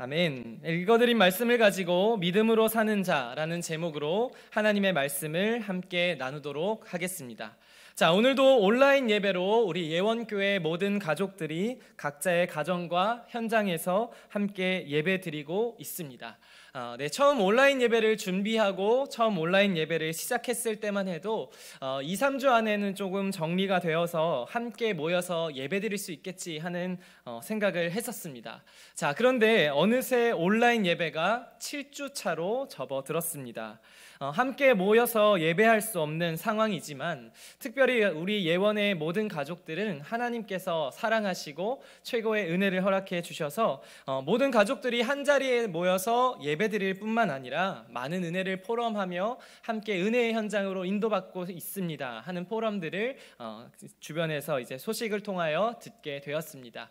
아멘. 읽어드린 말씀을 가지고 믿음으로 사는 자라는 제목으로 하나님의 말씀을 함께 나누도록 하겠습니다. 자, 오늘도 온라인 예배로 우리 예원교회 모든 가족들이 각자의 가정과 현장에서 함께 예배 드리고 있습니다. 어, 네, 처음 온라인 예배를 준비하고 처음 온라인 예배를 시작했을 때만 해도 어, 2, 3주 안에는 조금 정리가 되어서 함께 모여서 예배 드릴 수 있겠지 하는 어, 생각을 했었습니다. 자, 그런데 어느새 온라인 예배가 7주 차로 접어들었습니다. 어, 함께 모여서 예배할 수 없는 상황이지만 특별히 우리 예원의 모든 가족들은 하나님께서 사랑하시고 최고의 은혜를 허락해 주셔서 어, 모든 가족들이 한 자리에 모여서 예배드릴 뿐만 아니라 많은 은혜를 포럼하며 함께 은혜의 현장으로 인도받고 있습니다 하는 포럼들을 어, 주변에서 이제 소식을 통하여 듣게 되었습니다.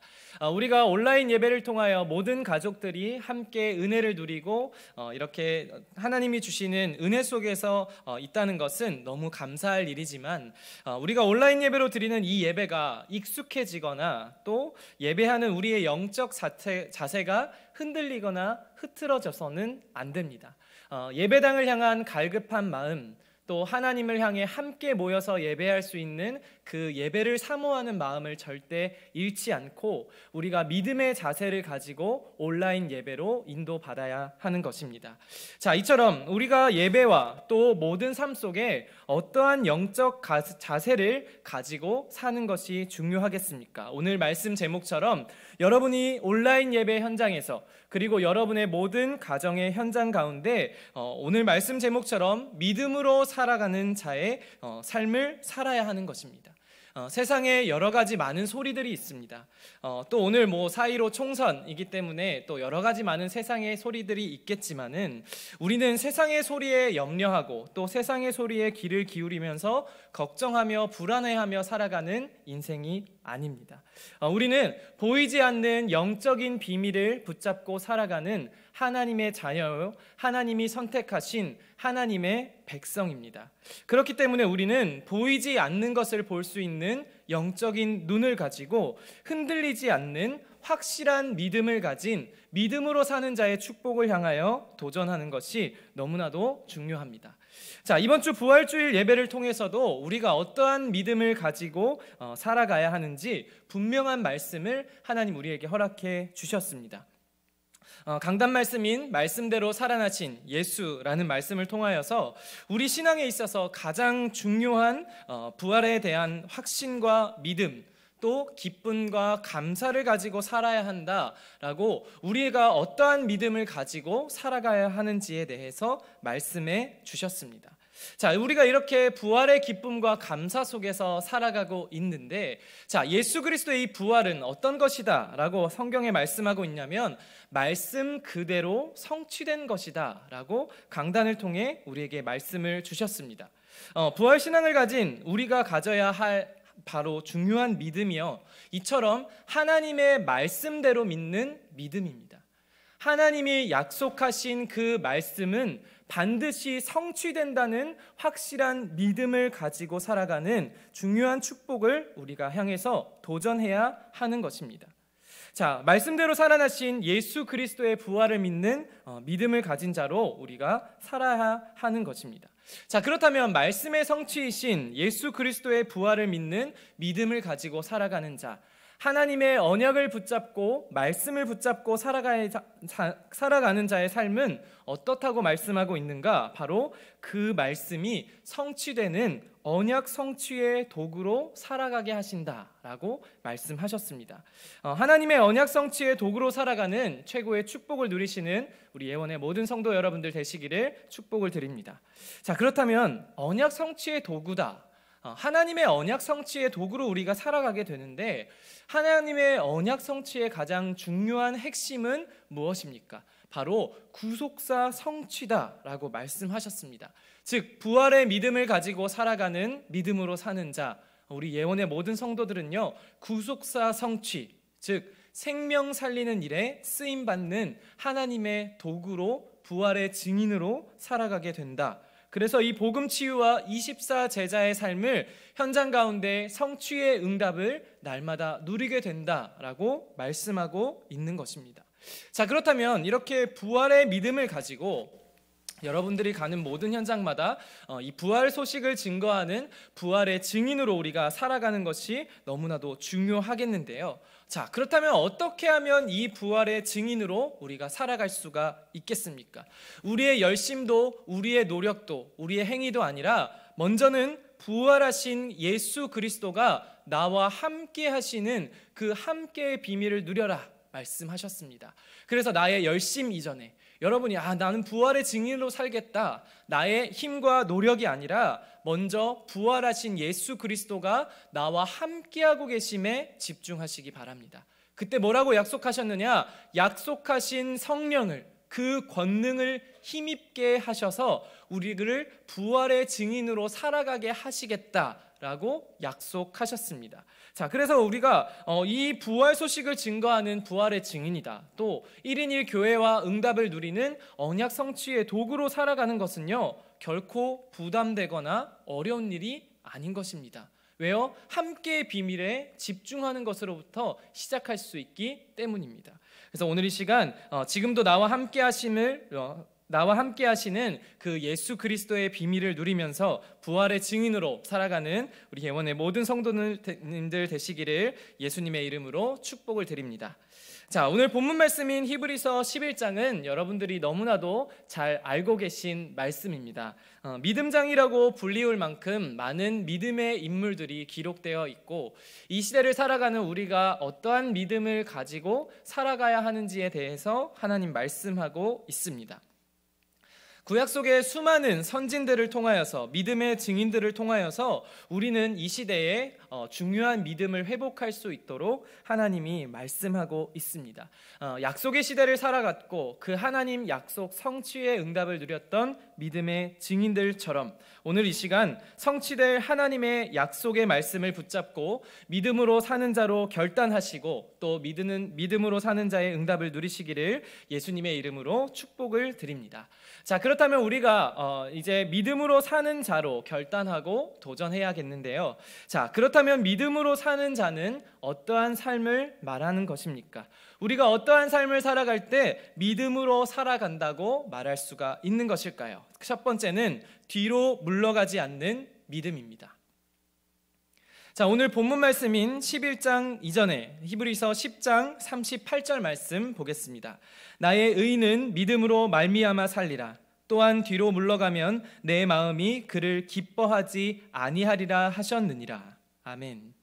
우리가 온라인 예배를 통하여 모든 가족들이 함께 은혜를 누리고 이렇게 하나님이 주시는 은혜 은혜 속에서 어, 있다는 것은 너무 감사할 일이지만 어, 우리가 온라인 예배로 드리는 이 예배가 익숙해지거나 또 예배하는 우리의 영적 자태, 자세가 흔들리거나 흐트러져서는 안 됩니다. 어, 예배당을 향한 갈급한 마음, 또 하나님을 향해 함께 모여서 예배할 수 있는 그 예배를 사모하는 마음을 절대 잃지 않고 우리가 믿음의 자세를 가지고 온라인 예배로 인도받아야 하는 것입니다. 자, 이처럼 우리가 예배와 또 모든 삶 속에 어떠한 영적 자세를 가지고 사는 것이 중요하겠습니까? 오늘 말씀 제목처럼 여러분이 온라인 예배 현장에서 그리고 여러분의 모든 가정의 현장 가운데 어, 오늘 말씀 제목처럼 믿음으로 살아가는 자의 어, 삶을 살아야 하는 것입니다. 어, 세상에 여러 가지 많은 소리들이 있습니다. 어, 또 오늘 뭐 사이로 총선이기 때문에 또 여러 가지 많은 세상의 소리들이 있겠지만은 우리는 세상의 소리에 염려하고 또 세상의 소리에 귀를 기울이면서 걱정하며 불안해하며 살아가는 인생이 아닙니다. 어, 우리는 보이지 않는 영적인 비밀을 붙잡고 살아가는 하나님의 자녀요, 하나님이 선택하신 하나님의 백성입니다. 그렇기 때문에 우리는 보이지 않는 것을 볼 수 있는 영적인 눈을 가지고 흔들리지 않는 확실한 믿음을 가진 믿음으로 사는 자의 축복을 향하여 도전하는 것이 너무나도 중요합니다. 자, 이번 주 부활주일 예배를 통해서도 우리가 어떠한 믿음을 가지고 어, 살아가야 하는지 분명한 말씀을 하나님 우리에게 허락해 주셨습니다. 어, 강단 말씀인 말씀대로 살아나신 예수라는 말씀을 통하여서 우리 신앙에 있어서 가장 중요한 어, 부활에 대한 확신과 믿음 또 기쁨과 감사를 가지고 살아야 한다라고 우리가 어떠한 믿음을 가지고 살아가야 하는지에 대해서 말씀해 주셨습니다. 자, 우리가 이렇게 부활의 기쁨과 감사 속에서 살아가고 있는데, 자, 예수 그리스도의 이 부활은 어떤 것이다? 라고 성경에 말씀하고 있냐면, 말씀 그대로 성취된 것이다. 라고 강단을 통해 우리에게 말씀을 주셨습니다. 어, 부활신앙을 가진 우리가 가져야 할 바로 중요한 믿음이요. 이처럼 하나님의 말씀대로 믿는 믿음입니다. 하나님이 약속하신 그 말씀은 반드시 성취된다는 확실한 믿음을 가지고 살아가는 중요한 축복을 우리가 향해서 도전해야 하는 것입니다. 자, 말씀대로 살아나신 예수 그리스도의 부활을 믿는 어, 믿음을 가진 자로 우리가 살아야 하는 것입니다. 자, 그렇다면 말씀의 성취이신 예수 그리스도의 부활을 믿는 믿음을 가지고 살아가는 자, 하나님의 언약을 붙잡고 말씀을 붙잡고 살아가는 자의 삶은 어떻다고 말씀하고 있는가? 바로 그 말씀이 성취되는 언약 성취의 도구로 살아가게 하신다라고 말씀하셨습니다. 어, 하나님의 언약 성취의 도구로 살아가는 최고의 축복을 누리시는 우리 예원의 모든 성도 여러분들 되시기를 축복을 드립니다. 자, 그렇다면 언약 성취의 도구다. 어, 하나님의 언약 성취의 도구로 우리가 살아가게 되는데 하나님의 언약 성취의 가장 중요한 핵심은 무엇입니까? 바로 구속사 성취다라고 말씀하셨습니다. 즉 부활의 믿음을 가지고 살아가는 믿음으로 사는 자 우리 예원의 모든 성도들은요 구속사 성취 즉 생명 살리는 일에 쓰임 받는 하나님의 도구로 부활의 증인으로 살아가게 된다. 그래서 이 복음 치유와 24 제자의 삶을 현장 가운데 성취의 응답을 날마다 누리게 된다라고 말씀하고 있는 것입니다. 자, 그렇다면 이렇게 부활의 믿음을 가지고 여러분들이 가는 모든 현장마다 어, 이 부활 소식을 증거하는 부활의 증인으로 우리가 살아가는 것이 너무나도 중요하겠는데요. 자, 그렇다면 어떻게 하면 이 부활의 증인으로 우리가 살아갈 수가 있겠습니까? 우리의 열심도 우리의 노력도 우리의 행위도 아니라 먼저는 부활하신 예수 그리스도가 나와 함께 하시는 그 함께의 비밀을 누려라 말씀하셨습니다. 그래서 나의 열심 이전에 여러분이 아 나는 부활의 증인으로 살겠다. 나의 힘과 노력이 아니라 먼저 부활하신 예수 그리스도가 나와 함께하고 계심에 집중하시기 바랍니다. 그때 뭐라고 약속하셨느냐? 약속하신 성령을 그 권능을 힘입게 하셔서 우리를 부활의 증인으로 살아가게 하시겠다라고 약속하셨습니다. 자, 그래서 우리가 어, 이 부활 소식을 증거하는 부활의 증인이다. 또 1인 1 교회와 응답을 누리는 언약 성취의 도구로 살아가는 것은요. 결코 부담되거나 어려운 일이 아닌 것입니다. 왜요? 함께 비밀에 집중하는 것으로부터 시작할 수 있기 때문입니다. 그래서 오늘 이 시간 어, 지금도 나와 함께 하심을 어, 나와 함께 하시는 그 예수 그리스도의 비밀을 누리면서 부활의 증인으로 살아가는 우리 예원의 모든 성도님들 되시기를 예수님의 이름으로 축복을 드립니다. 자, 오늘 본문 말씀인 히브리서 11장은 여러분들이 너무나도 잘 알고 계신 말씀입니다. 어, 믿음장이라고 불리울 만큼 많은 믿음의 인물들이 기록되어 있고 이 시대를 살아가는 우리가 어떠한 믿음을 가지고 살아가야 하는지에 대해서 하나님 말씀하고 있습니다. 구약 속의 수많은 선진들을 통하여서 믿음의 증인들을 통하여서 우리는 이 시대에 어, 중요한 믿음을 회복할 수 있도록 하나님이 말씀하고 있습니다. 어, 약속의 시대를 살아갔고 그 하나님 약속 성취의 응답을 누렸던 믿음의 증인들처럼 오늘 이 시간 성취될 하나님의 약속의 말씀을 붙잡고 믿음으로 사는 자로 결단하시고 또 믿는 믿음으로 사는 자의 응답을 누리시기를 예수님의 이름으로 축복을 드립니다. 자 그렇다면 우리가 어, 이제 믿음으로 사는 자로 결단하고 도전해야겠는데요. 자 그렇다. 면 그렇다면 믿음으로 사는 자는 어떠한 삶을 말하는 것입니까? 우리가 어떠한 삶을 살아갈 때 믿음으로 살아간다고 말할 수가 있는 것일까요? 그 첫 번째는 뒤로 물러가지 않는 믿음입니다. 자, 오늘 본문 말씀인 11장 이전에 히브리서 10장 38절 말씀 보겠습니다. 나의 의인 믿음으로 말미암아 살리라. 또한 뒤로 물러가면 내 마음이 그를 기뻐하지 아니하리라 하셨느니라. 아멘.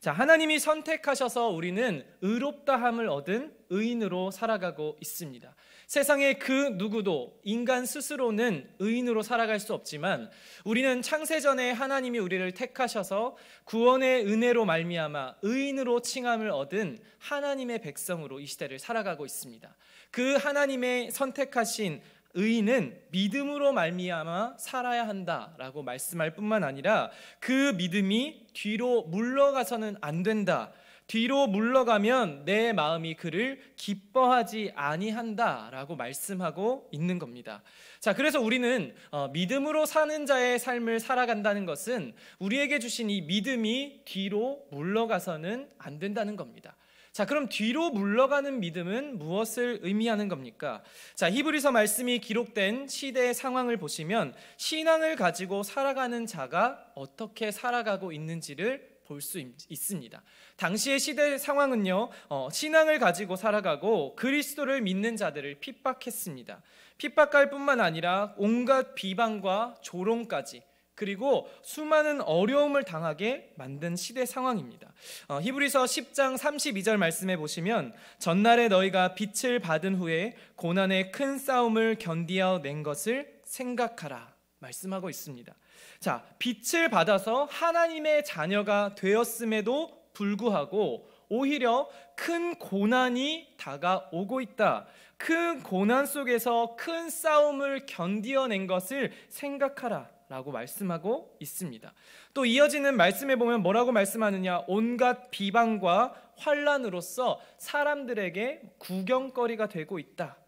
자, 하나님이 선택하셔서 우리는 의롭다함을 얻은 의인으로 살아가고 있습니다. 세상의 그 누구도 인간 스스로는 의인으로 살아갈 수 없지만 우리는 창세전에 하나님이 우리를 택하셔서 구원의 은혜로 말미암아 의인으로 칭함을 얻은 하나님의 백성으로 이 시대를 살아가고 있습니다. 그 하나님의 선택하신 의인은 믿음으로 말미암아 살아야 한다라고 말씀할 뿐만 아니라 그 믿음이 뒤로 물러가서는 안 된다. 뒤로 물러가면 내 마음이 그를 기뻐하지 아니한다라고 말씀하고 있는 겁니다. 자, 그래서 우리는 어, 믿음으로 사는 자의 삶을 살아간다는 것은 우리에게 주신 이 믿음이 뒤로 물러가서는 안 된다는 겁니다. 자, 그럼 뒤로 물러가는 믿음은 무엇을 의미하는 겁니까? 자, 히브리서 말씀이 기록된 시대의 상황을 보시면 신앙을 가지고 살아가는 자가 어떻게 살아가고 있는지를 볼 수 있습니다. 당시의 시대 상황은요, 어, 신앙을 가지고 살아가고 그리스도를 믿는 자들을 핍박했습니다. 핍박할 뿐만 아니라 온갖 비방과 조롱까지 그리고 수많은 어려움을 당하게 만든 시대 상황입니다. 어, 히브리서 10장 32절 말씀해 보시면 전날에 너희가 빛을 받은 후에 고난의 큰 싸움을 견디어 낸 것을 생각하라 말씀하고 있습니다. 자, 빛을 받아서 하나님의 자녀가 되었음에도 불구하고 오히려 큰 고난이 다가오고 있다. 큰 고난 속에서 큰 싸움을 견디어낸 것을 생각하라. 라고 말씀하고 있습니다. 또 이어지는 말씀에 보면 뭐라고 말씀하느냐 온갖 비방과 환란으로서 사람들에게 구경거리가 되고 있다.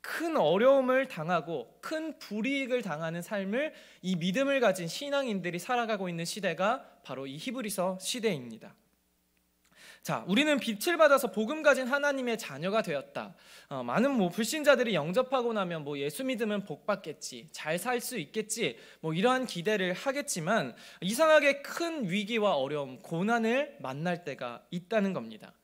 큰 어려움을 당하고 큰 불이익을 당하는 삶을 이 믿음을 가진 신앙인들이 살아가고 있는 시대가 바로 이 히브리서 시대입니다. 자, 우리는 빛을 받아서 복음 가진 하나님의 자녀가 되었다. 어, 많은 뭐 불신자들이 영접하고 나면 뭐 예수 믿으면 복 받겠지, 잘 살 수 있겠지, 뭐 이러한 기대를 하겠지만 이상하게 큰 위기와 어려움, 고난을 만날 때가 있다는 겁니다.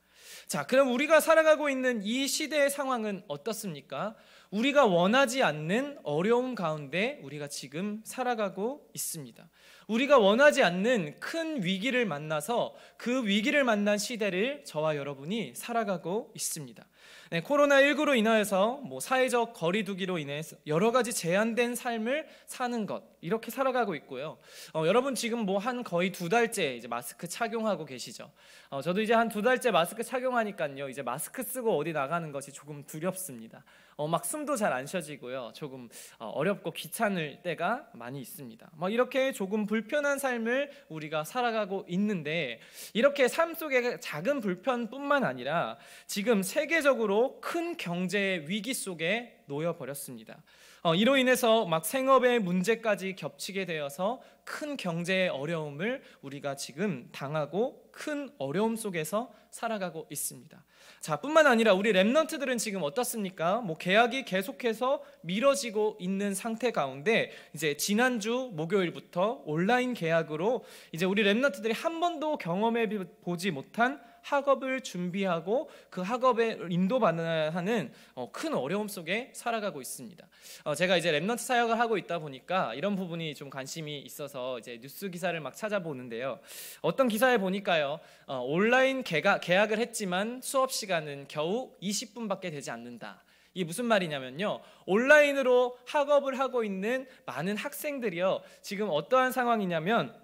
자, 그럼 우리가 살아가고 있는 이 시대의 상황은 어떻습니까? 우리가 원하지 않는 어려움 가운데 우리가 지금 살아가고 있습니다. 우리가 원하지 않는 큰 위기를 만나서 그 위기를 만난 시대를 저와 여러분이 살아가고 있습니다. 네, 코로나19로 인하여서 뭐 사회적 거리두기로 인해 여러 가지 제한된 삶을 사는 것 이렇게 살아가고 있고요. 어, 여러분 지금 뭐 한 거의 두 달째 이제 마스크 착용하고 계시죠. 어, 저도 이제 한 두 달째 마스크 착용하니까요. 이제 마스크 쓰고 어디 나가는 것이 조금 두렵습니다. 어, 막 숨도 잘 안 쉬어지고요. 조금 어, 어렵고 귀찮을 때가 많이 있습니다. 막 뭐 이렇게 조금 불편한 삶을 우리가 살아가고 있는데 이렇게 삶 속의 작은 불편뿐만 아니라 지금 세계적으로 큰 경제 위기 속에 놓여 버렸습니다. 어, 이로 인해서 막 생업의 문제까지 겹치게 되어서 큰 경제의 어려움을 우리가 지금 당하고 큰 어려움 속에서 살아가고 있습니다. 자, 뿐만 아니라 우리 랩런트들은 지금 어떻습니까? 뭐 계약이 계속해서 미뤄지고 있는 상태 가운데 이제 지난주 목요일부터 온라인 계약으로 이제 우리 랩런트들이 한 번도 경험해 보지 못한 학업을 준비하고 그 학업에 인도받는 어, 큰 어려움 속에 살아가고 있습니다. 어, 제가 이제 랩넌트 사역을 하고 있다 보니까 이런 부분이 좀 관심이 있어서 이제 뉴스 기사를 막 찾아보는데요. 어떤 기사에 보니까요, 어, 온라인 계약을 했지만 수업 시간은 겨우 20분밖에 되지 않는다. 이 무슨 말이냐면요. 온라인으로 학업을 하고 있는 많은 학생들이요. 지금 어떠한 상황이냐면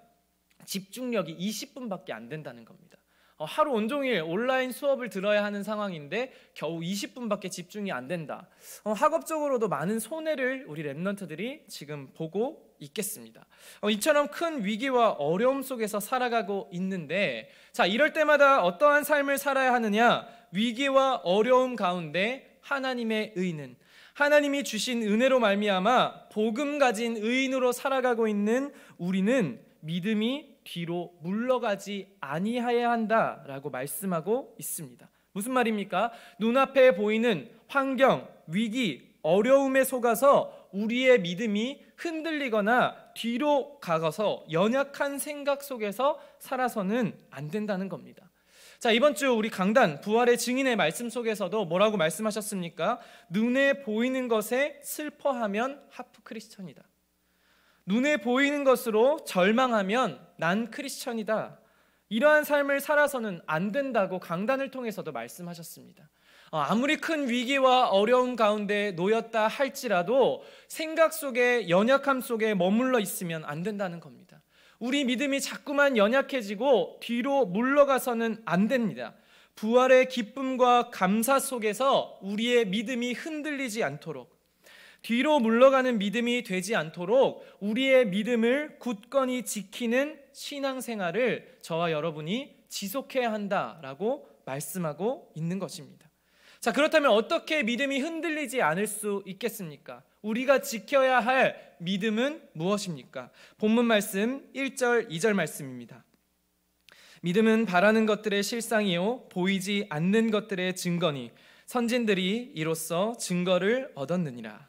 집중력이 20분밖에 안 된다는 겁니다. 어, 하루 온종일 온라인 수업을 들어야 하는 상황인데 겨우 20분밖에 집중이 안 된다. 어, 학업적으로도 많은 손해를 우리 랩런트들이 지금 보고 있겠습니다. 어, 이처럼 큰 위기와 어려움 속에서 살아가고 있는데 자 이럴 때마다 어떠한 삶을 살아야 하느냐 위기와 어려움 가운데 하나님의 의는 하나님이 주신 은혜로 말미암아 복음 가진 의인으로 살아가고 있는 우리는 믿음이 뒤로 물러가지 아니하여야 한다라고 말씀하고 있습니다. 무슨 말입니까? 눈앞에 보이는 환경, 위기, 어려움에 속아서 우리의 믿음이 흔들리거나 뒤로 가서 연약한 생각 속에서 살아서는 안 된다는 겁니다. 자, 이번 주 우리 강단 부활의 증인의 말씀 속에서도 뭐라고 말씀하셨습니까? 눈에 보이는 것에 슬퍼하면 하프 크리스천이다. 눈에 보이는 것으로 절망하면 난 크리스천이다. 이러한 삶을 살아서는 안 된다고 강단을 통해서도 말씀하셨습니다. 어, 아무리 큰 위기와 어려움 가운데 놓였다 할지라도 생각 속에 연약함 속에 머물러 있으면 안 된다는 겁니다. 우리 믿음이 자꾸만 연약해지고 뒤로 물러가서는 안 됩니다. 부활의 기쁨과 감사 속에서 우리의 믿음이 흔들리지 않도록 뒤로 물러가는 믿음이 되지 않도록 우리의 믿음을 굳건히 지키는 신앙생활을 저와 여러분이 지속해야 한다라고 말씀하고 있는 것입니다. 자, 그렇다면 어떻게 믿음이 흔들리지 않을 수 있겠습니까? 우리가 지켜야 할 믿음은 무엇입니까? 본문 말씀 1절, 2절 말씀입니다. 믿음은 바라는 것들의 실상이요 보이지 않는 것들의 증거니 선진들이 이로써 증거를 얻었느니라.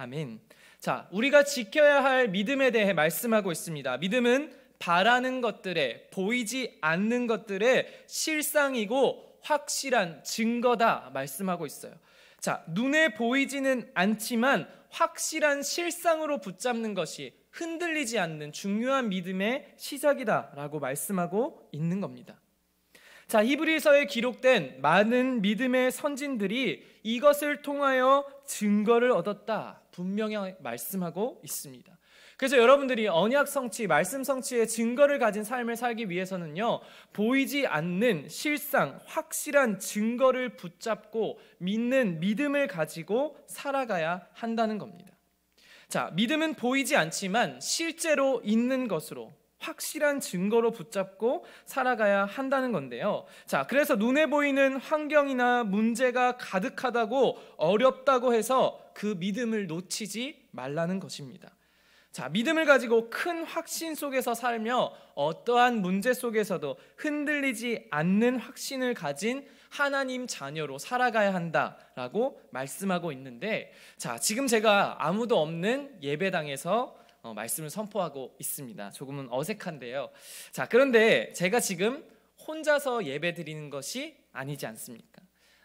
아멘. 자, 우리가 지켜야 할 믿음에 대해 말씀하고 있습니다. 믿음은 바라는 것들에 보이지 않는 것들의 실상이고 확실한 증거다 말씀하고 있어요. 자, 눈에 보이지는 않지만 확실한 실상으로 붙잡는 것이 흔들리지 않는 중요한 믿음의 시작이다라고 말씀하고 있는 겁니다. 자, 히브리서에 기록된 많은 믿음의 선진들이 이것을 통하여 증거를 얻었다. 분명히 말씀하고 있습니다. 그래서 여러분들이 언약 성취, 말씀 성취의 증거를 가진 삶을 살기 위해서는요, 보이지 않는 실상, 확실한 증거를 붙잡고 믿는 믿음을 가지고 살아가야 한다는 겁니다. 자, 믿음은 보이지 않지만 실제로 있는 것으로 확실한 증거로 붙잡고 살아가야 한다는 건데요. 자, 그래서 눈에 보이는 환경이나 문제가 가득하다고 어렵다고 해서 그 믿음을 놓치지 말라는 것입니다. 자, 믿음을 가지고 큰 확신 속에서 살며 어떠한 문제 속에서도 흔들리지 않는 확신을 가진 하나님 자녀로 살아가야 한다라고 말씀하고 있는데 자, 지금 제가 아무도 없는 예배당에서 어, 말씀을 선포하고 있습니다. 조금은 어색한데요. 자, 그런데 제가 지금 혼자서 예배 드리는 것이 아니지 않습니까?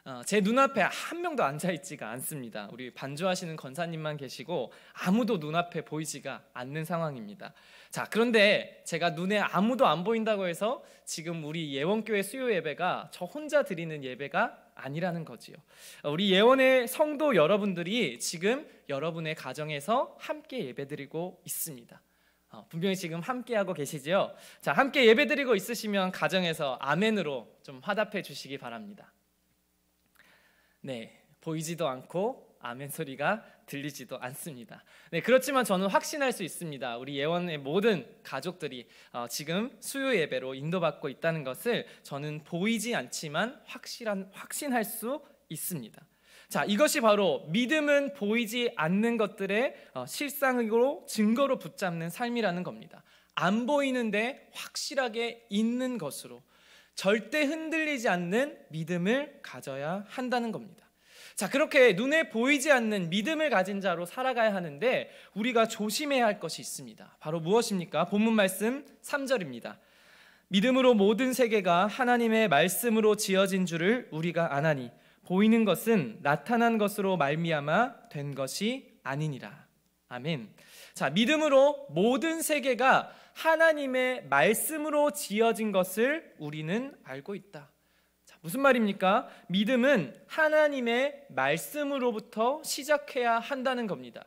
어, 제 눈앞에 한 명도 앉아 있지가 않습니다. 우리 반주하시는 권사님만 계시고 아무도 눈앞에 보이지가 않는 상황입니다. 자, 그런데 제가 눈에 아무도 안 보인다고 해서 지금 우리 예원교회 수요 예배가 저 혼자 드리는 예배가 아니라는 거지요. 어, 우리 예원의 성도 여러분들이 지금 여러분의 가정에서 함께 예배드리고 있습니다. 어, 분명히 지금 함께하고 계시지요. 자, 함께 예배드리고 있으시면 가정에서 아멘으로 좀 화답해 주시기 바랍니다. 네, 보이지도 않고 아멘 소리가 들리지도 않습니다. 네, 그렇지만 저는 확신할 수 있습니다. 우리 예원의 모든 가족들이 어, 지금 수요 예배로 인도받고 있다는 것을 저는 보이지 않지만 확실한 확신할 수 있습니다. 자, 이것이 바로 믿음은 보이지 않는 것들의 어, 실상으로 증거로 붙잡는 삶이라는 겁니다. 안 보이는데 확실하게 있는 것으로 절대 흔들리지 않는 믿음을 가져야 한다는 겁니다. 자, 그렇게 눈에 보이지 않는 믿음을 가진 자로 살아가야 하는데 우리가 조심해야 할 것이 있습니다. 바로 무엇입니까? 본문 말씀 3절입니다. 믿음으로 모든 세계가 하나님의 말씀으로 지어진 줄을 우리가 아나니 보이는 것은 나타난 것으로 말미암아 된 것이 아니니라. 아멘. 자, 믿음으로 모든 세계가 하나님의 말씀으로 지어진 것을 우리는 알고 있다. 자, 무슨 말입니까? 믿음은 하나님의 말씀으로부터 시작해야 한다는 겁니다.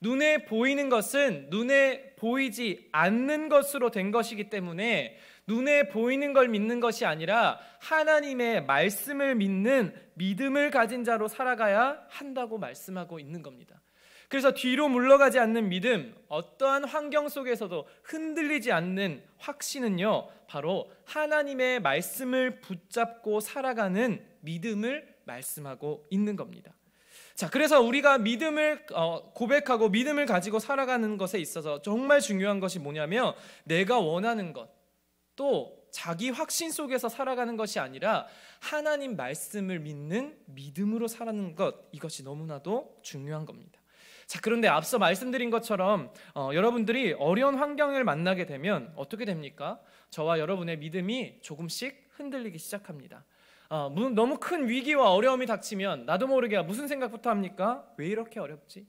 눈에 보이는 것은 눈에 보이지 않는 것으로 된 것이기 때문에 눈에 보이는 걸 믿는 것이 아니라 하나님의 말씀을 믿는 믿음을 가진 자로 살아가야 한다고 말씀하고 있는 겁니다. 그래서 뒤로 물러가지 않는 믿음, 어떠한 환경 속에서도 흔들리지 않는 확신은요, 바로 하나님의 말씀을 붙잡고 살아가는 믿음을 말씀하고 있는 겁니다. 자, 그래서 우리가 믿음을 어, 고백하고 믿음을 가지고 살아가는 것에 있어서 정말 중요한 것이 뭐냐면 내가 원하는 것, 또 자기 확신 속에서 살아가는 것이 아니라 하나님 말씀을 믿는 믿음으로 살아가는 것, 이것이 너무나도 중요한 겁니다. 자, 그런데 앞서 말씀드린 것처럼 어, 여러분들이 어려운 환경을 만나게 되면 어떻게 됩니까? 저와 여러분의 믿음이 조금씩 흔들리기 시작합니다. 어, 너무 큰 위기와 어려움이 닥치면 나도 모르게 아, 무슨 생각부터 합니까? 왜 이렇게 어렵지?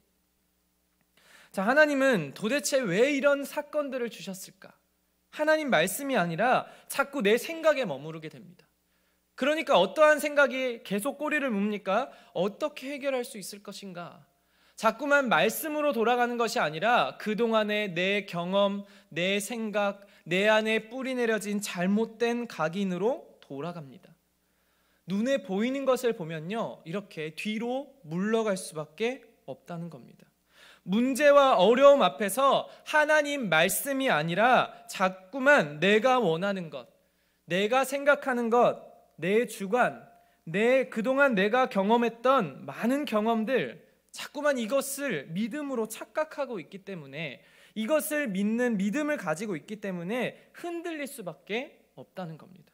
자, 하나님은 도대체 왜 이런 사건들을 주셨을까? 하나님 말씀이 아니라 자꾸 내 생각에 머무르게 됩니다. 그러니까 어떠한 생각이 계속 꼬리를 뭡니까 어떻게 해결할 수 있을 것인가? 자꾸만 말씀으로 돌아가는 것이 아니라 그동안의 내 경험, 내 생각, 내 안에 뿌리 내려진 잘못된 각인으로 돌아갑니다. 눈에 보이는 것을 보면요. 이렇게 뒤로 물러갈 수밖에 없다는 겁니다. 문제와 어려움 앞에서 하나님 말씀이 아니라 자꾸만 내가 원하는 것, 내가 생각하는 것, 내 주관, 내 그동안 내가 경험했던 많은 경험들, 자꾸만 이것을 믿음으로 착각하고 있기 때문에 이것을 믿는 믿음을 가지고 있기 때문에 흔들릴 수밖에 없다는 겁니다.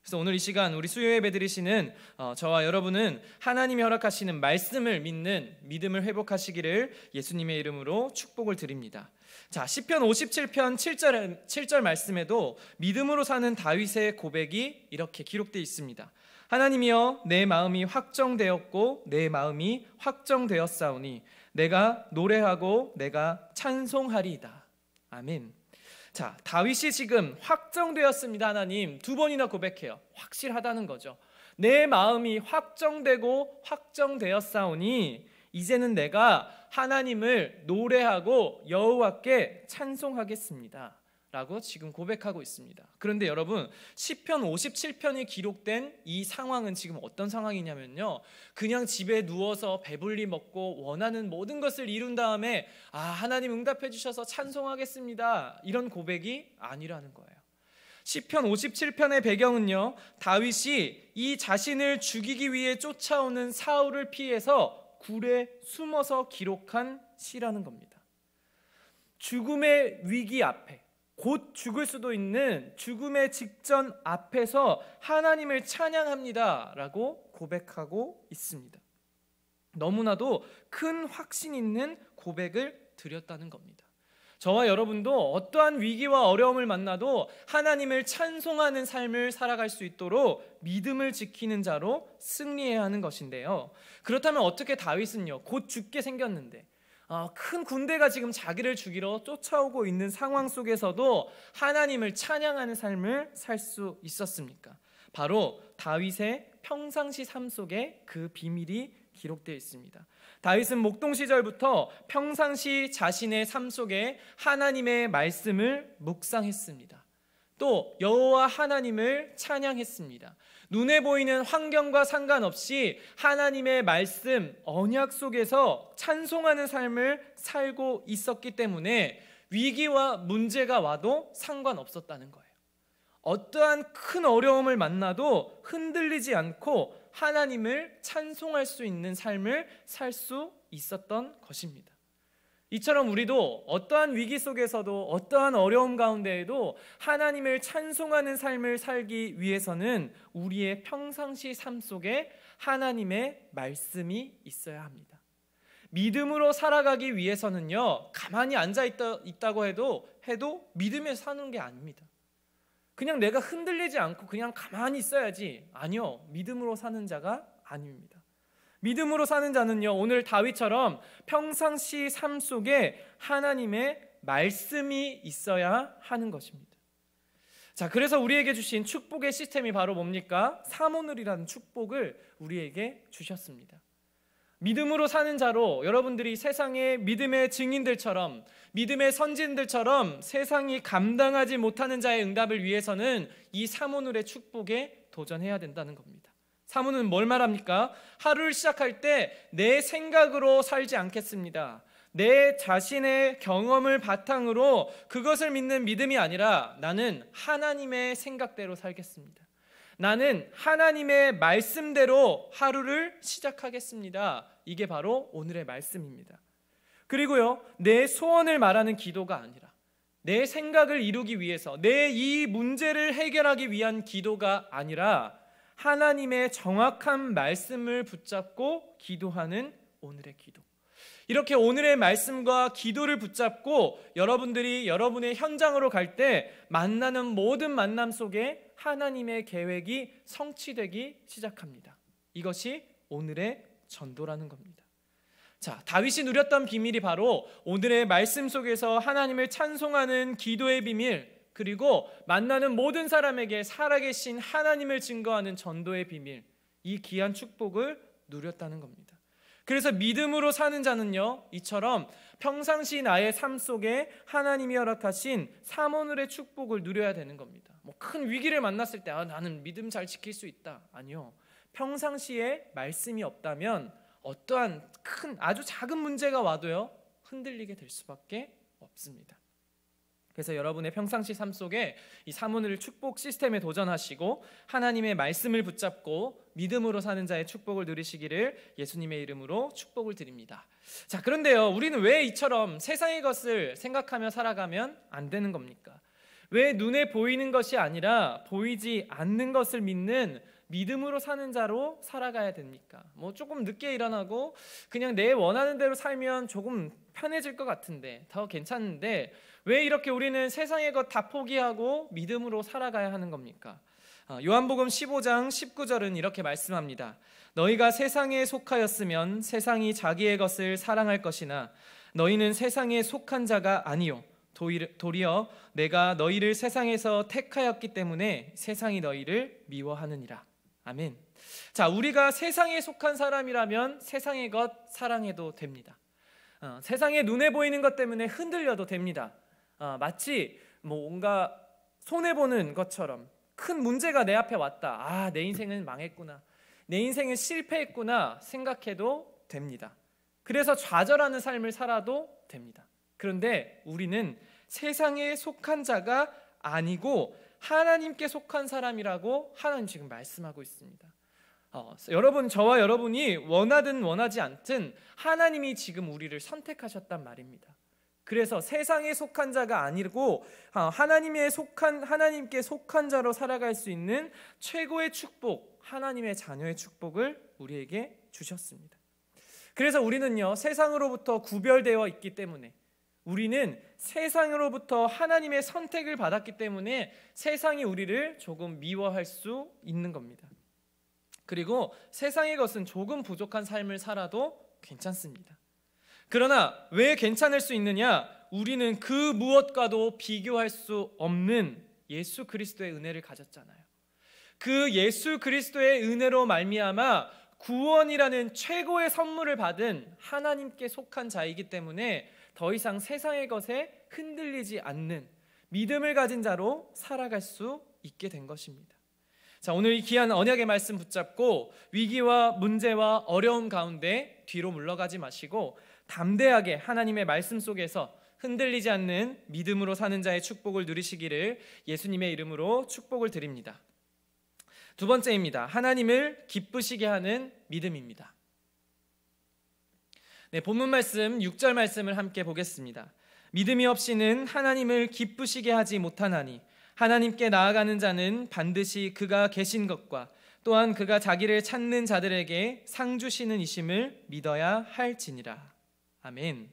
그래서 오늘 이 시간 우리 수요 예배 드리시는 어, 저와 여러분은 하나님이 허락하시는 말씀을 믿는 믿음을 회복하시기를 예수님의 이름으로 축복을 드립니다. 자, 시편 57편 7절 7절 말씀에도 믿음으로 사는 다윗의 고백이 이렇게 기록되어 있습니다. 하나님이여 내 마음이 확정되었고 내 마음이 확정되었사오니 내가 노래하고 내가 찬송하리이다. 아멘. 자, 다윗이 지금 확정되었습니다. 하나님 두 번이나 고백해요. 확실하다는 거죠. 내 마음이 확정되고 확정되었사오니 이제는 내가 하나님을 노래하고 여호와께 찬송하겠습니다. 라고 지금 고백하고 있습니다. 그런데 여러분, 시편 57편이 기록된 이 상황은 지금 어떤 상황이냐면요. 그냥 집에 누워서 배불리 먹고 원하는 모든 것을 이룬 다음에, 아, 하나님 응답해 주셔서 찬송하겠습니다. 이런 고백이 아니라는 거예요. 시편 57편의 배경은요. 다윗이 이 자신을 죽이기 위해 쫓아오는 사울을 피해서 굴에 숨어서 기록한 시라는 겁니다. 죽음의 위기 앞에 곧 죽을 수도 있는 죽음의 직전 앞에서 하나님을 찬양합니다라고 고백하고 있습니다. 너무나도 큰 확신 있는 고백을 드렸다는 겁니다. 저와 여러분도 어떠한 위기와 어려움을 만나도 하나님을 찬송하는 삶을 살아갈 수 있도록 믿음을 지키는 자로 승리해야 하는 것인데요. 그렇다면 어떻게 다윗은요? 곧 죽게 생겼는데 어, 큰 군대가 지금 자기를 죽이러 쫓아오고 있는 상황 속에서도 하나님을 찬양하는 삶을 살 수 있었습니까? 바로 다윗의 평상시 삶 속에 그 비밀이 기록되어 있습니다. 다윗은 목동 시절부터 평상시 자신의 삶 속에 하나님의 말씀을 묵상했습니다. 또 여호와 하나님을 찬양했습니다. 눈에 보이는 환경과 상관없이 하나님의 말씀, 언약 속에서 찬송하는 삶을 살고 있었기 때문에 위기와 문제가 와도 상관없었다는 거예요. 어떠한 큰 어려움을 만나도 흔들리지 않고 하나님을 찬송할 수 있는 삶을 살 수 있었던 것입니다. 이처럼 우리도 어떠한 위기 속에서도 어떠한 어려움 가운데에도 하나님을 찬송하는 삶을 살기 위해서는 우리의 평상시 삶 속에 하나님의 말씀이 있어야 합니다. 믿음으로 살아가기 위해서는요, 가만히 앉아 있다, 있다고 해도, 해도 믿음에 사는 게 아닙니다. 그냥 내가 흔들리지 않고 그냥 가만히 있어야지. 아니요, 믿음으로 사는 자가 아닙니다. 믿음으로 사는 자는요, 오늘 다윗처럼 평상시 삶 속에 하나님의 말씀이 있어야 하는 것입니다. 자, 그래서 우리에게 주신 축복의 시스템이 바로 뭡니까? 사모늘이라는 축복을 우리에게 주셨습니다. 믿음으로 사는 자로 여러분들이 세상의 믿음의 증인들처럼 믿음의 선진들처럼 세상이 감당하지 못하는 자의 응답을 위해서는 이 사모늘의 축복에 도전해야 된다는 겁니다. 사무는 뭘 말합니까? 하루를 시작할 때 내 생각으로 살지 않겠습니다. 내 자신의 경험을 바탕으로 그것을 믿는 믿음이 아니라 나는 하나님의 생각대로 살겠습니다. 나는 하나님의 말씀대로 하루를 시작하겠습니다. 이게 바로 오늘의 말씀입니다. 그리고요, 내 소원을 말하는 기도가 아니라 내 생각을 이루기 위해서 내 이 문제를 해결하기 위한 기도가 아니라 하나님의 정확한 말씀을 붙잡고 기도하는 오늘의 기도. 이렇게 오늘의 말씀과 기도를 붙잡고 여러분들이 여러분의 현장으로 갈 때 만나는 모든 만남 속에 하나님의 계획이 성취되기 시작합니다. 이것이 오늘의 전도라는 겁니다. 자, 다윗이 누렸던 비밀이 바로 오늘의 말씀 속에서 하나님을 찬송하는 기도의 비밀, 그리고 만나는 모든 사람에게 살아계신 하나님을 증거하는 전도의 비밀, 이 귀한 축복을 누렸다는 겁니다. 그래서 믿음으로 사는 자는요, 이처럼 평상시 나의 삶 속에 하나님이 허락하신 삼원을의 축복을 누려야 되는 겁니다. 뭐 큰 위기를 만났을 때, 아, 나는 믿음 잘 지킬 수 있다. 아니요. 평상시에 말씀이 없다면 어떠한 큰, 아주 작은 문제가 와도요, 흔들리게 될 수밖에 없습니다. 그래서 여러분의 평상시 삶 속에 이 사문을 축복 시스템에 도전하시고 하나님의 말씀을 붙잡고 믿음으로 사는 자의 축복을 누리시기를 예수님의 이름으로 축복을 드립니다. 자, 그런데요. 우리는 왜 이처럼 세상의 것을 생각하며 살아가면 안 되는 겁니까? 왜 눈에 보이는 것이 아니라 보이지 않는 것을 믿는 믿음으로 사는 자로 살아가야 됩니까? 뭐 조금 늦게 일어나고 그냥 내 원하는 대로 살면 조금 편해질 것 같은데 더 괜찮은데 왜 이렇게 우리는 세상의 것 다 포기하고 믿음으로 살아가야 하는 겁니까? 아, 요한복음 15장 19절은 이렇게 말씀합니다. 너희가 세상에 속하였으면 세상이 자기의 것을 사랑할 것이나 너희는 세상에 속한 자가 아니요 도리어 내가 너희를 세상에서 택하였기 때문에 세상이 너희를 미워하느니라. 아멘. 자, 우리가 세상에 속한 사람이라면 세상의 것 사랑해도 됩니다. 어, 세상의 눈에 보이는 것 때문에 흔들려도 됩니다. 어, 마치 뭐 뭔가 손해 보는 것처럼 큰 문제가 내 앞에 왔다. 아, 내 인생은 망했구나. 내 인생은 실패했구나 생각해도 됩니다. 그래서 좌절하는 삶을 살아도 됩니다. 그런데 우리는 세상에 속한 자가 아니고 하나님께 속한 사람이라고 하나님 지금 말씀하고 있습니다. 어, 여러분 저와 여러분이 원하든 원하지 않든 하나님이 지금 우리를 선택하셨단 말입니다. 그래서 세상에 속한 자가 아니고 아, 하나님의 속한 하나님께 속한 자로 살아갈 수 있는 최고의 축복, 하나님의 자녀의 축복을 우리에게 주셨습니다. 그래서 우리는요, 세상으로부터 구별되어 있기 때문에 우리는 세상으로부터 하나님의 선택을 받았기 때문에 세상이 우리를 조금 미워할 수 있는 겁니다. 그리고 세상의 것은 조금 부족한 삶을 살아도 괜찮습니다. 그러나 왜 괜찮을 수 있느냐? 우리는 그 무엇과도 비교할 수 없는 예수 그리스도의 은혜를 가졌잖아요. 그 예수 그리스도의 은혜로 말미암아 구원이라는 최고의 선물을 받은 하나님께 속한 자이기 때문에 더 이상 세상의 것에 흔들리지 않는 믿음을 가진 자로 살아갈 수 있게 된 것입니다. 자, 오늘 이 귀한 언약의 말씀 붙잡고 위기와 문제와 어려움 가운데 뒤로 물러가지 마시고 담대하게 하나님의 말씀 속에서 흔들리지 않는 믿음으로 사는 자의 축복을 누리시기를 예수님의 이름으로 축복을 드립니다. 두 번째입니다. 하나님을 기쁘시게 하는 믿음입니다. 네, 본문 말씀 6절 말씀을 함께 보겠습니다. 믿음이 없이는 하나님을 기쁘시게 하지 못하나니 하나님께 나아가는 자는 반드시 그가 계신 것과 또한 그가 자기를 찾는 자들에게 상 주시는 이심을 믿어야 할지니라. 아멘.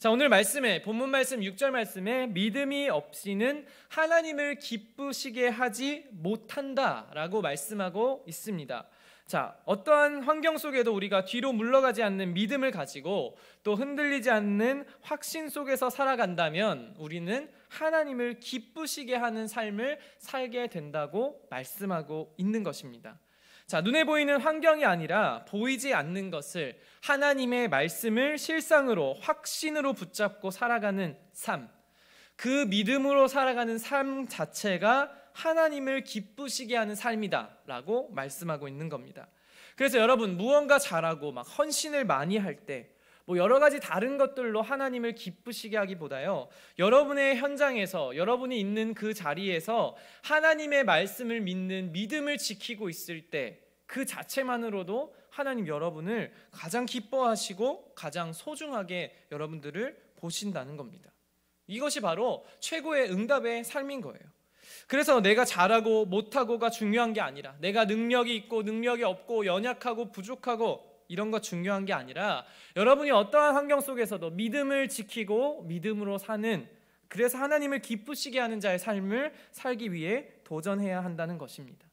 자, 오늘 말씀에 본문 말씀 6절 말씀에 믿음이 없이는 하나님을 기쁘시게 하지 못한다라고 말씀하고 있습니다. 자, 어떠한 환경 속에도 우리가 뒤로 물러가지 않는 믿음을 가지고 또 흔들리지 않는 확신 속에서 살아간다면 우리는 하나님을 기쁘시게 하는 삶을 살게 된다고 말씀하고 있는 것입니다. 자, 눈에 보이는 환경이 아니라 보이지 않는 것을 하나님의 말씀을 실상으로 확신으로 붙잡고 살아가는 삶. 그 믿음으로 살아가는 삶 자체가 하나님을 기쁘시게 하는 삶이다라고 말씀하고 있는 겁니다. 그래서 여러분 무언가 잘하고 막 헌신을 많이 할때 뭐 여러 가지 다른 것들로 하나님을 기쁘시게 하기보다요. 여러분의 현장에서 여러분이 있는 그 자리에서 하나님의 말씀을 믿는 믿음을 지키고 있을 때 그 자체만으로도 하나님 여러분을 가장 기뻐하시고 가장 소중하게 여러분들을 보신다는 겁니다. 이것이 바로 최고의 응답의 삶인 거예요. 그래서 내가 잘하고 못하고가 중요한 게 아니라 내가 능력이 있고 능력이 없고 연약하고 부족하고 이런 거 중요한 게 아니라 여러분이 어떠한 환경 속에서도 믿음을 지키고 믿음으로 사는 그래서 하나님을 기쁘시게 하는 자의 삶을 살기 위해 도전해야 한다는 것입니다.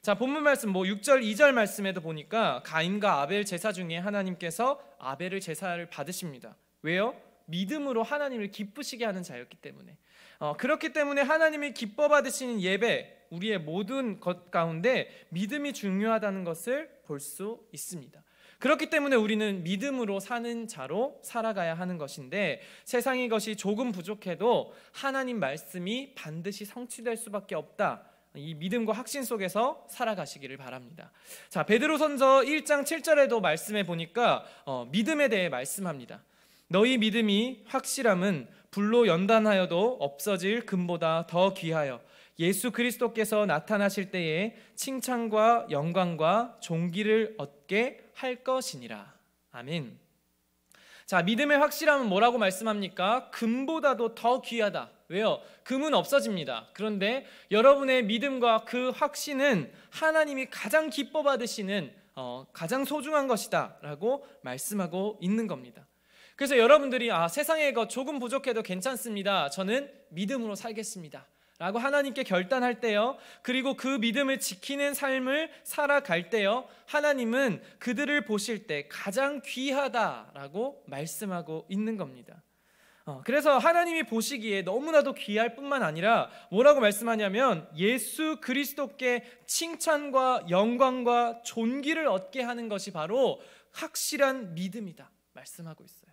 자, 본문 말씀 뭐 6절 2절 말씀에도 보니까 가인과 아벨 제사 중에 하나님께서 아벨을 제사를 받으십니다. 왜요? 믿음으로 하나님을 기쁘시게 하는 자였기 때문에. 어, 그렇기 때문에 하나님이 기뻐 받으시는 예배, 우리의 모든 것 가운데 믿음이 중요하다는 것을 볼 수 있습니다. 그렇기 때문에 우리는 믿음으로 사는 자로 살아가야 하는 것인데 세상 이것이 조금 부족해도 하나님 말씀이 반드시 성취될 수밖에 없다. 이 믿음과 확신 속에서 살아가시기를 바랍니다. 자, 베드로선서 1장 7절에도 말씀해 보니까 어, 믿음에 대해 말씀합니다. 너희 믿음이 확실함은 불로 연단하여도 없어질 금보다 더 귀하여 예수 그리스도께서 나타나실 때에 칭찬과 영광과 종기를 얻게 할 것이니라. 아멘. 자, 믿음의 확실함은 뭐라고 말씀합니까? 금보다도 더 귀하다. 왜요? 금은 없어집니다. 그런데 여러분의 믿음과 그 확신은 하나님이 가장 기뻐 받으시는 어, 가장 소중한 것이다라고 말씀하고 있는 겁니다. 그래서 여러분들이 아, 세상의 것 조금 부족해도 괜찮습니다. 저는 믿음으로 살겠습니다. 라고 하나님께 결단할 때요. 그리고 그 믿음을 지키는 삶을 살아갈 때요. 하나님은 그들을 보실 때 가장 귀하다라고 말씀하고 있는 겁니다. 어, 그래서 하나님이 보시기에 너무나도 귀할 뿐만 아니라 뭐라고 말씀하냐면 예수 그리스도께 칭찬과 영광과 존귀를 얻게 하는 것이 바로 확실한 믿음이다 말씀하고 있어요.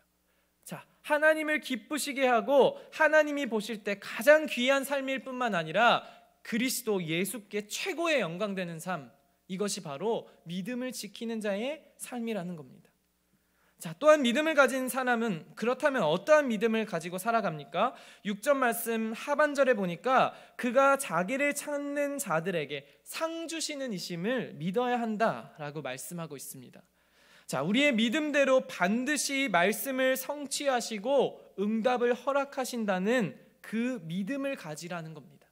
자, 하나님을 기쁘시게 하고 하나님이 보실 때 가장 귀한 삶일 뿐만 아니라 그리스도 예수께 최고의 영광 되는 삶. 이것이 바로 믿음을 지키는 자의 삶이라는 겁니다. 자, 또한 믿음을 가진 사람은 그렇다면 어떠한 믿음을 가지고 살아갑니까? 6절 말씀 하반절에 보니까 그가 자기를 찾는 자들에게 상 주시는 이심을 믿어야 한다라고 말씀하고 있습니다. 자, 우리의 믿음대로 반드시 말씀을 성취하시고 응답을 허락하신다는 그 믿음을 가지라는 겁니다.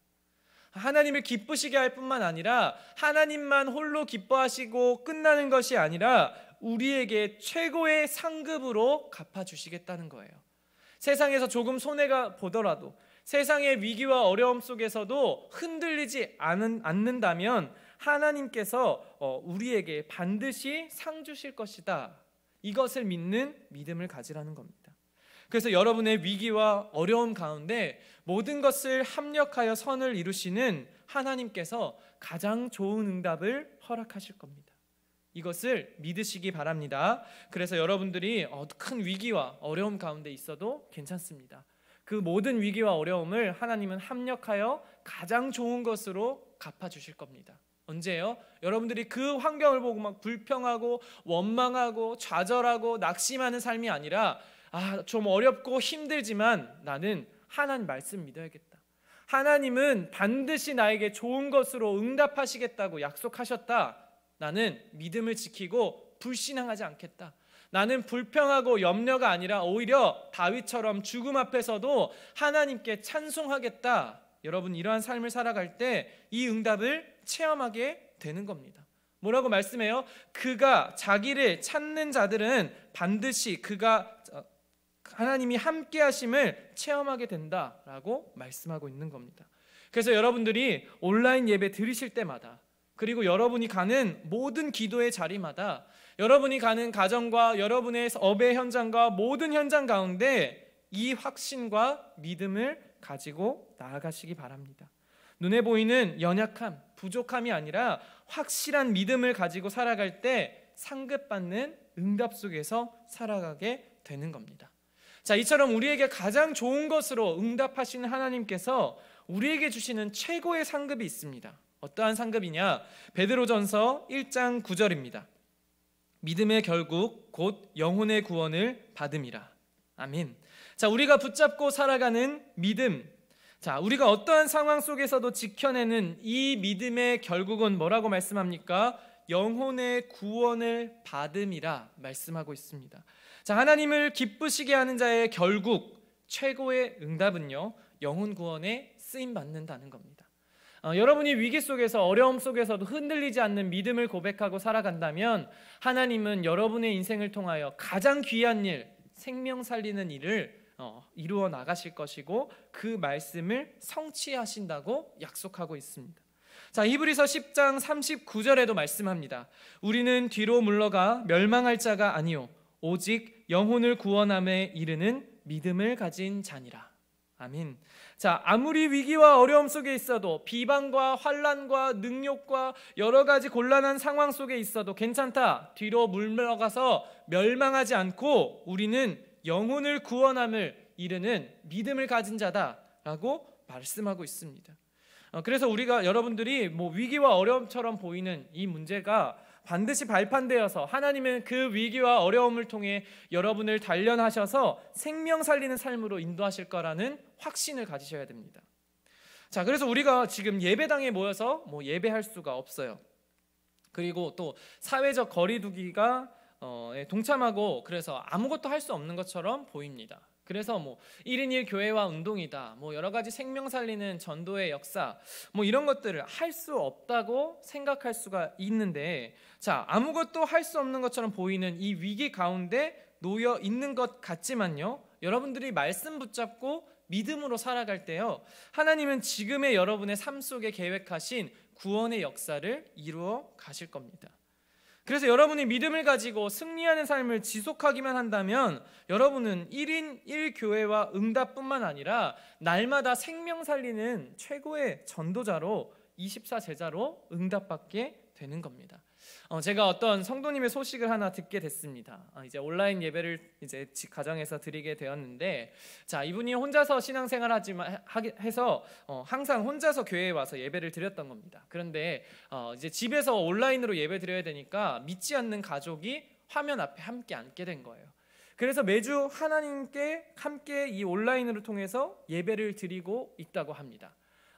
하나님을 기쁘시게 할 뿐만 아니라 하나님만 홀로 기뻐하시고 끝나는 것이 아니라 우리에게 최고의 상급으로 갚아주시겠다는 거예요. 세상에서 조금 손해가 보더라도 세상의 위기와 어려움 속에서도 흔들리지 않은, 않는다면 하나님께서 어, 우리에게 반드시 상 주실 것이다. 이것을 믿는 믿음을 가지라는 겁니다. 그래서 여러분의 위기와 어려움 가운데 모든 것을 합력하여 선을 이루시는 하나님께서 가장 좋은 응답을 허락하실 겁니다. 이것을 믿으시기 바랍니다. 그래서 여러분들이 어, 큰 위기와 어려움 가운데 있어도 괜찮습니다. 그 모든 위기와 어려움을 하나님은 합력하여 가장 좋은 것으로 갚아주실 겁니다. 언제요 여러분들이 그 환경을 보고 막 불평하고 원망하고 좌절하고 낙심하는 삶이 아니라 아, 좀 어렵고 힘들지만 나는 하나님 말씀 믿어야겠다. 하나님은 반드시 나에게 좋은 것으로 응답하시겠다고 약속하셨다. 나는 믿음을 지키고 불신앙하지 않겠다. 나는 불평하고 염려가 아니라 오히려 다윗처럼 죽음 앞에서도 하나님께 찬송하겠다. 여러분 이러한 삶을 살아갈 때 이 응답을 체험하게 되는 겁니다. 뭐라고 말씀해요? 그가 자기를 찾는 자들은 반드시 그가 어, 하나님이 함께 하심을 체험하게 된다라고 말씀하고 있는 겁니다. 그래서 여러분들이 온라인 예배 들으실 때마다 그리고 여러분이 가는 모든 기도의 자리마다 여러분이 가는 가정과 여러분의 업의 현장과 모든 현장 가운데 이 확신과 믿음을 가지고 나아가시기 바랍니다. 눈에 보이는 연약함, 부족함이 아니라 확실한 믿음을 가지고 살아갈 때 상급받는 응답 속에서 살아가게 되는 겁니다. 자, 이처럼 우리에게 가장 좋은 것으로 응답하시는 하나님께서 우리에게 주시는 최고의 상급이 있습니다. 어떠한 상급이냐? 베드로전서 1장 9절입니다. 믿음의 결국 곧 영혼의 구원을 받음이라. 아멘. 자, 우리가 붙잡고 살아가는 믿음, 자, 우리가 어떠한 상황 속에서도 지켜내는 이 믿음의 결국은 뭐라고 말씀합니까? 영혼의 구원을 받음이라 말씀하고 있습니다. 자, 하나님을 기쁘시게 하는 자의 결국 최고의 응답은요. 영혼 구원에 쓰임 받는다는 겁니다. 어, 여러분이 위기 속에서 어려움 속에서도 흔들리지 않는 믿음을 고백하고 살아간다면 하나님은 여러분의 인생을 통하여 가장 귀한 일, 생명 살리는 일을 어, 이루어 나가실 것이고 그 말씀을 성취하신다고 약속하고 있습니다. 자, 히브리서 10장 39절에도 말씀합니다. 우리는 뒤로 물러가 멸망할 자가 아니요 오직 영혼을 구원함에 이르는 믿음을 가진 자니라. 아민. 자, 아무리 위기와 어려움 속에 있어도 비방과 환란과 능욕과 여러 가지 곤란한 상황 속에 있어도 괜찮다. 뒤로 물러가서 멸망하지 않고 우리는 영혼을 구원함을 이르는 믿음을 가진 자다라고 말씀하고 있습니다. 어, 그래서 우리가 여러분들이 뭐 위기와 어려움처럼 보이는 이 문제가 반드시 발판되어서 하나님은 그 위기와 어려움을 통해 여러분을 단련하셔서 생명 살리는 삶으로 인도하실 거라는 확신을 가지셔야 됩니다. 자, 그래서 우리가 지금 예배당에 모여서 뭐 예배할 수가 없어요. 그리고 또 사회적 거리두기가 어, 예, 동참하고 그래서 아무것도 할 수 없는 것처럼 보입니다. 그래서 뭐 1인 1 교회와 운동이다. 뭐 여러 가지 생명 살리는 전도의 역사. 뭐 이런 것들을 할 수 없다고 생각할 수가 있는데 자, 아무것도 할 수 없는 것처럼 보이는 이 위기 가운데 놓여 있는 것 같지만요. 여러분들이 말씀 붙잡고 믿음으로 살아갈 때요. 하나님은 지금의 여러분의 삶 속에 계획하신 구원의 역사를 이루어 가실 겁니다. 그래서 여러분이 믿음을 가지고 승리하는 삶을 지속하기만 한다면 여러분은 1인 1교회와 응답뿐만 아니라 날마다 생명 살리는 최고의 전도자로 24제자로 응답받게 되는 겁니다. 어, 제가 어떤 성도님의 소식을 하나 듣게 됐습니다. 아, 이제 온라인 예배를 이제 가정에서 드리게 되었는데, 자 이분이 혼자서 신앙생활하지만 해서 어, 항상 혼자서 교회에 와서 예배를 드렸던 겁니다. 그런데 어, 이제 집에서 온라인으로 예배 드려야 되니까 믿지 않는 가족이 화면 앞에 함께 앉게 된 거예요. 그래서 매주 하나님께 함께 이 온라인으로 통해서 예배를 드리고 있다고 합니다.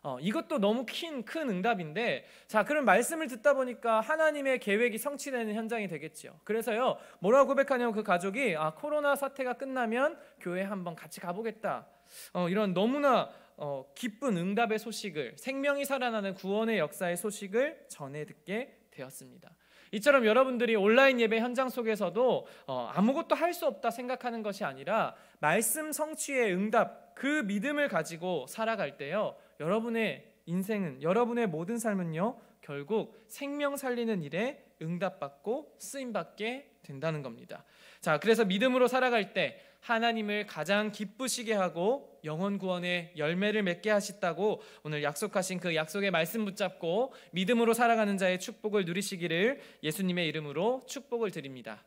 어, 이것도 너무 큰, 큰 응답인데 자 그런 말씀을 듣다 보니까 하나님의 계획이 성취되는 현장이 되겠지요 그래서요 뭐라고 고백하냐면 그 가족이 아 코로나 사태가 끝나면 교회 한번 같이 가보겠다 어, 이런 너무나 어, 기쁜 응답의 소식을 생명이 살아나는 구원의 역사의 소식을 전해 듣게 되었습니다 이처럼 여러분들이 온라인 예배 현장 속에서도 어, 아무것도 할 수 없다 생각하는 것이 아니라 말씀 성취의 응답 그 믿음을 가지고 살아갈 때요 여러분의 인생은 여러분의 모든 삶은요 결국 생명 살리는 일에 응답받고 쓰임받게 된다는 겁니다. 자, 그래서 믿음으로 살아갈 때 하나님을 가장 기쁘시게 하고 영원 구원의 열매를 맺게 하셨다고 오늘 약속하신 그 약속의 말씀 붙잡고 믿음으로 살아가는 자의 축복을 누리시기를 예수님의 이름으로 축복을 드립니다.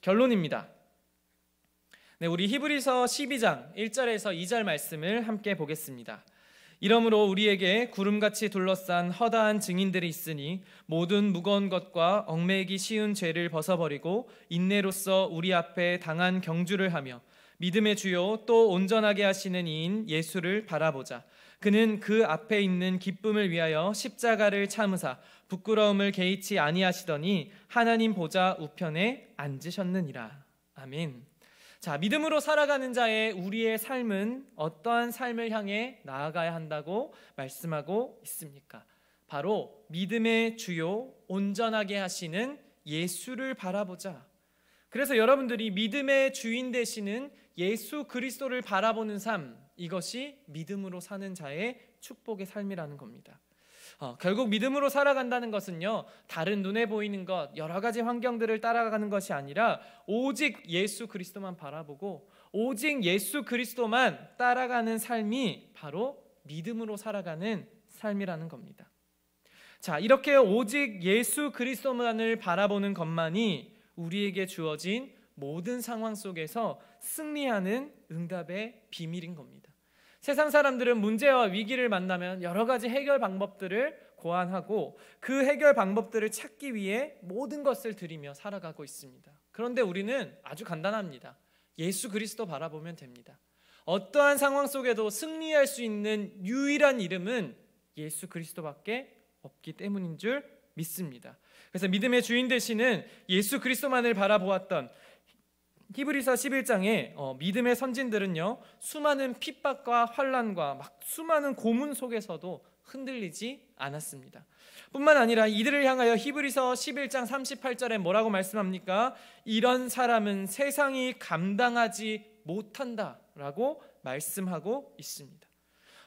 결론입니다. 네, 우리 히브리서 12장 1절에서 2절 말씀을 함께 보겠습니다. 이러므로 우리에게 구름같이 둘러싼 허다한 증인들이 있으니 모든 무거운 것과 얽매이기 쉬운 죄를 벗어버리고 인내로써 우리 앞에 당한 경주를 하며 믿음의 주요 또 온전하게 하시는 이인 예수를 바라보자. 그는 그 앞에 있는 기쁨을 위하여 십자가를 참으사 부끄러움을 개의치 아니하시더니 하나님 보좌 우편에 앉으셨느니라. 아멘. 자, 믿음으로 살아가는 자의 우리의 삶은 어떠한 삶을 향해 나아가야 한다고 말씀하고 있습니까? 바로 믿음의 주요 온전하게 하시는 예수를 바라보자. 그래서 여러분들이 믿음의 주인 되시는 예수 그리스도를 바라보는 삶, 이것이 믿음으로 사는 자의 축복의 삶이라는 겁니다. 어, 결국 믿음으로 살아간다는 것은요, 다른 눈에 보이는 것, 여러 가지 환경들을 따라가는 것이 아니라 오직 예수 그리스도만 바라보고 오직 예수 그리스도만 따라가는 삶이 바로 믿음으로 살아가는 삶이라는 겁니다. 자, 이렇게 오직 예수 그리스도만을 바라보는 것만이 우리에게 주어진 모든 상황 속에서 승리하는 응답의 비밀인 겁니다. 세상 사람들은 문제와 위기를 만나면 여러 가지 해결 방법들을 고안하고 그 해결 방법들을 찾기 위해 모든 것을 들이며 살아가고 있습니다. 그런데 우리는 아주 간단합니다. 예수 그리스도 바라보면 됩니다. 어떠한 상황 속에도 승리할 수 있는 유일한 이름은 예수 그리스도밖에 없기 때문인 줄 믿습니다. 그래서 믿음의 주인 되시는 예수 그리스도만을 바라보았던 히브리서 11장에 어, 믿음의 선진들은요 수많은 핍박과 환란과 막 수많은 고문 속에서도 흔들리지 않았습니다. 뿐만 아니라 이들을 향하여 히브리서 11장 38절에 뭐라고 말씀합니까? 이런 사람은 세상이 감당하지 못한다라고 말씀하고 있습니다.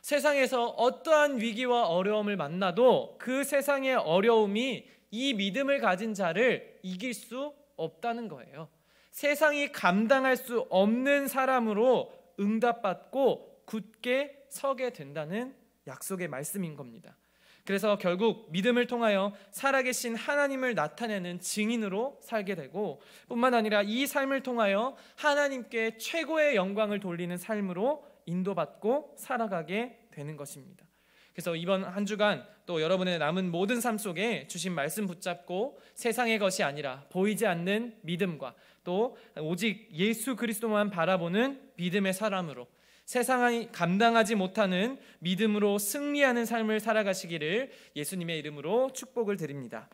세상에서 어떠한 위기와 어려움을 만나도 그 세상의 어려움이 이 믿음을 가진 자를 이길 수 없다는 거예요. 세상이 감당할 수 없는 사람으로 응답받고 굳게 서게 된다는 약속의 말씀인 겁니다. 그래서 결국 믿음을 통하여 살아계신 하나님을 나타내는 증인으로 살게 되고 뿐만 아니라 이 삶을 통하여 하나님께 최고의 영광을 돌리는 삶으로 인도받고 살아가게 되는 것입니다. 그래서 이번 한 주간 또 여러분의 남은 모든 삶 속에 주신 말씀 붙잡고 세상의 것이 아니라 보이지 않는 믿음과 또 오직 예수 그리스도만 바라보는 믿음의 사람으로 세상이 감당하지 못하는 믿음으로 승리하는 삶을 살아가시기를 예수님의 이름으로 축복을 드립니다.